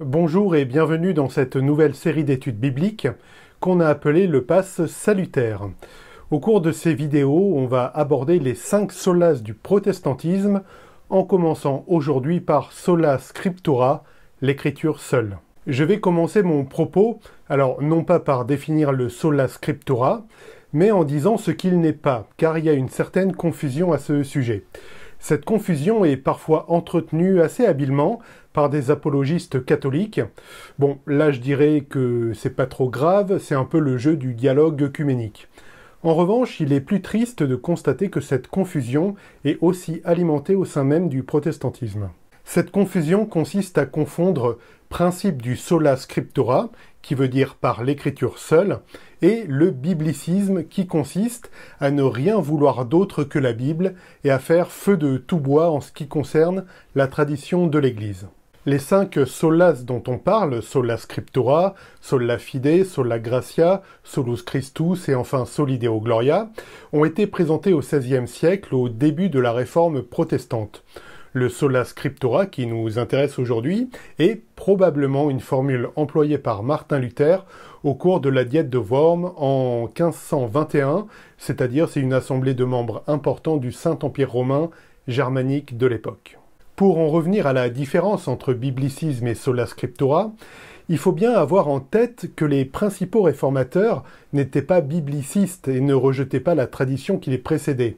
Bonjour et bienvenue dans cette nouvelle série d'études bibliques qu'on a appelée le passe salutaire. Au cours de ces vidéos, on va aborder les cinq solas du protestantisme en commençant aujourd'hui par sola scriptura, l'écriture seule. Je vais commencer mon propos, alors non pas par définir le sola scriptura, mais en disant ce qu'il n'est pas, car il y a une certaine confusion à ce sujet. Cette confusion est parfois entretenue assez habilement par des apologistes catholiques. Bon, là je dirais que c'est pas trop grave, c'est un peu le jeu du dialogue œcuménique. En revanche, il est plus triste de constater que cette confusion est aussi alimentée au sein même du protestantisme. Cette confusion consiste à confondre principe du sola scriptura, qui veut dire par l'écriture seule, et le biblicisme, qui consiste à ne rien vouloir d'autre que la Bible et à faire feu de tout bois en ce qui concerne la tradition de l'Église. Les cinq solas dont on parle, sola scriptura, sola fide, sola gratia, solus Christus et enfin solideo gloria, ont été présentés au XVIe siècle au début de la réforme protestante. Le sola scriptura qui nous intéresse aujourd'hui est probablement une formule employée par Martin Luther au cours de la diète de Worm en 1521, c'est-à-dire c'est une assemblée de membres importants du Saint-Empire romain germanique de l'époque. Pour en revenir à la différence entre biblicisme et sola scriptura, il faut bien avoir en tête que les principaux réformateurs n'étaient pas biblicistes et ne rejetaient pas la tradition qui les précédait.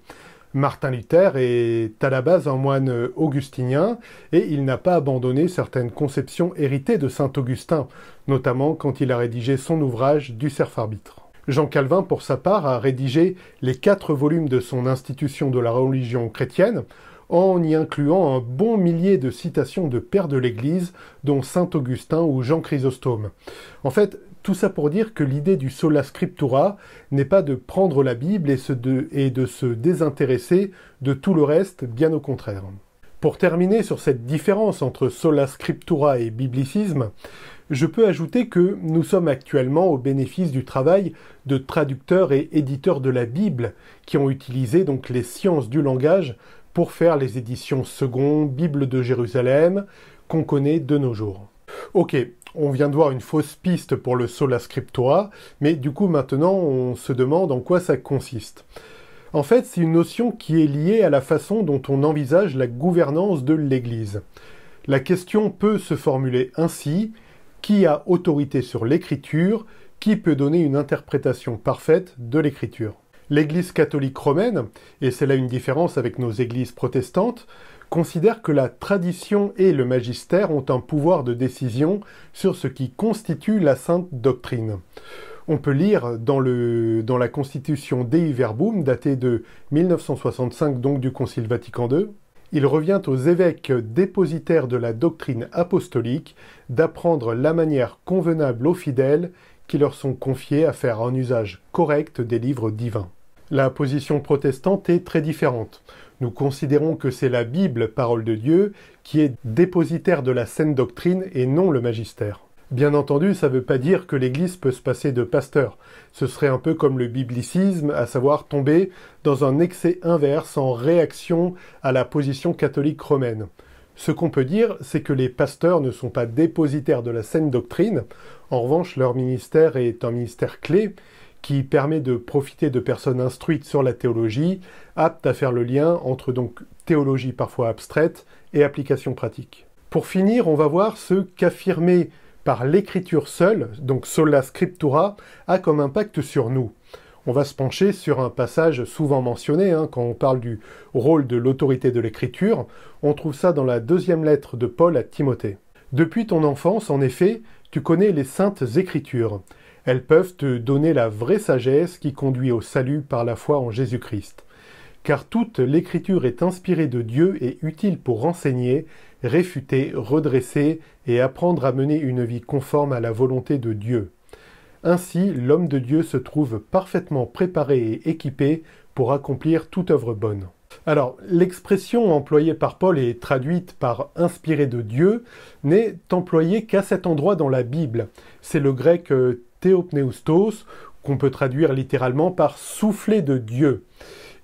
Martin Luther est à la base un moine augustinien et il n'a pas abandonné certaines conceptions héritées de saint Augustin, notamment quand il a rédigé son ouvrage du cerf arbitre Jean Calvin, pour sa part, a rédigé les quatre volumes de son institution de la religion chrétienne, en y incluant un bon millier de citations de pères de l'Église, dont Saint Augustin ou Jean Chrysostome. En fait, tout ça pour dire que l'idée du sola scriptura n'est pas de prendre la Bible et, de, de se désintéresser de tout le reste, bien au contraire. Pour terminer sur cette différence entre sola scriptura et biblicisme, je peux ajouter que nous sommes actuellement au bénéfice du travail de traducteurs et éditeurs de la Bible qui ont utilisé donc les sciences du langage pour faire les éditions secondes, Bible de Jérusalem qu'on connaît de nos jours. Ok, on vient de voir une fausse piste pour le sola scriptura, mais du coup maintenant on se demande en quoi ça consiste. En fait, c'est une notion qui est liée à la façon dont on envisage la gouvernance de l'Église. La question peut se formuler ainsi, qui a autorité sur l'Écriture, qui peut donner une interprétation parfaite de l'Écriture L'Église catholique romaine, et c'est là une différence avec nos églises protestantes, considère que la tradition et le magistère ont un pouvoir de décision sur ce qui constitue la sainte doctrine. On peut lire dans, la constitution Dei Verbum, datée de 1965, donc du Concile Vatican II, il revient aux évêques dépositaires de la doctrine apostolique d'apprendre la manière convenable aux fidèles qui leur sont confiés à faire un usage correct des livres divins. La position protestante est très différente. Nous considérons que c'est la Bible, parole de Dieu, qui est dépositaire de la saine doctrine et non le magistère. Bien entendu, ça ne veut pas dire que l'Église peut se passer de pasteur. Ce serait un peu comme le biblicisme, à savoir tomber dans un excès inverse en réaction à la position catholique romaine. Ce qu'on peut dire, c'est que les pasteurs ne sont pas dépositaires de la saine doctrine. En revanche, leur ministère est un ministère clé qui permet de profiter de personnes instruites sur la théologie, aptes à faire le lien entre donc théologie parfois abstraite et application pratique. Pour finir, on va voir ce qu'affirmer par l'écriture seule, donc sola scriptura, a comme impact sur nous. On va se pencher sur un passage souvent mentionné hein, quand on parle du rôle de l'autorité de l'écriture. On trouve ça dans la deuxième lettre de Paul à Timothée. Depuis ton enfance, en effet, tu connais les saintes écritures. Elles peuvent te donner la vraie sagesse qui conduit au salut par la foi en Jésus-Christ. Car toute l'écriture est inspirée de Dieu et utile pour renseigner, réfuter, redresser et apprendre à mener une vie conforme à la volonté de Dieu. Ainsi, l'homme de Dieu se trouve parfaitement préparé et équipé pour accomplir toute œuvre bonne. Alors, l'expression employée par Paul et traduite par inspirée de Dieu n'est employée qu'à cet endroit dans la Bible. C'est le grec euh, théopneustos, qu'on peut traduire littéralement par souffler de Dieu.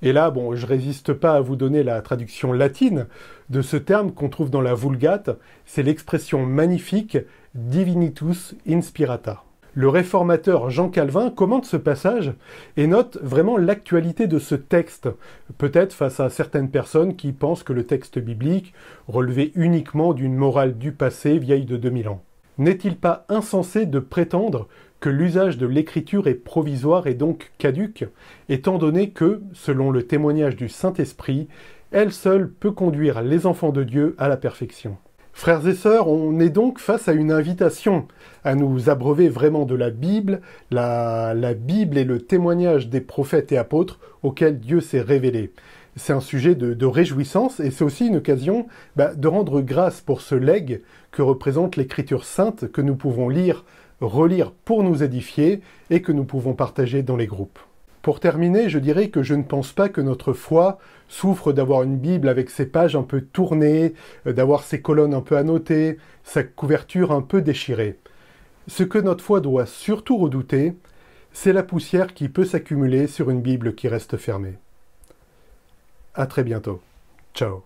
Et là, bon, je résiste pas à vous donner la traduction latine de ce terme qu'on trouve dans la Vulgate, c'est l'expression magnifique divinitus inspirata. Le réformateur Jean Calvin commente ce passage et note vraiment l'actualité de ce texte, peut-être face à certaines personnes qui pensent que le texte biblique relevait uniquement d'une morale du passé vieille de 2000 ans. N'est-il pas insensé de prétendre que l'usage de l'écriture est provisoire et donc caduque, étant donné que, selon le témoignage du Saint-Esprit, elle seule peut conduire les enfants de Dieu à la perfection. Frères et sœurs, on est donc face à une invitation à nous abreuver vraiment de la Bible, la, Bible et le témoignage des prophètes et apôtres auxquels Dieu s'est révélé. C'est un sujet de, réjouissance et c'est aussi une occasion bah, de rendre grâce pour ce legs que représente l'écriture sainte que nous pouvons lire relire pour nous édifier et que nous pouvons partager dans les groupes. Pour terminer, je dirais que je ne pense pas que notre foi souffre d'avoir une Bible avec ses pages un peu tournées, euh, d'avoir ses colonnes un peu annotées, sa couverture un peu déchirée. Ce que notre foi doit surtout redouter, c'est la poussière qui peut s'accumuler sur une Bible qui reste fermée. À très bientôt. Ciao.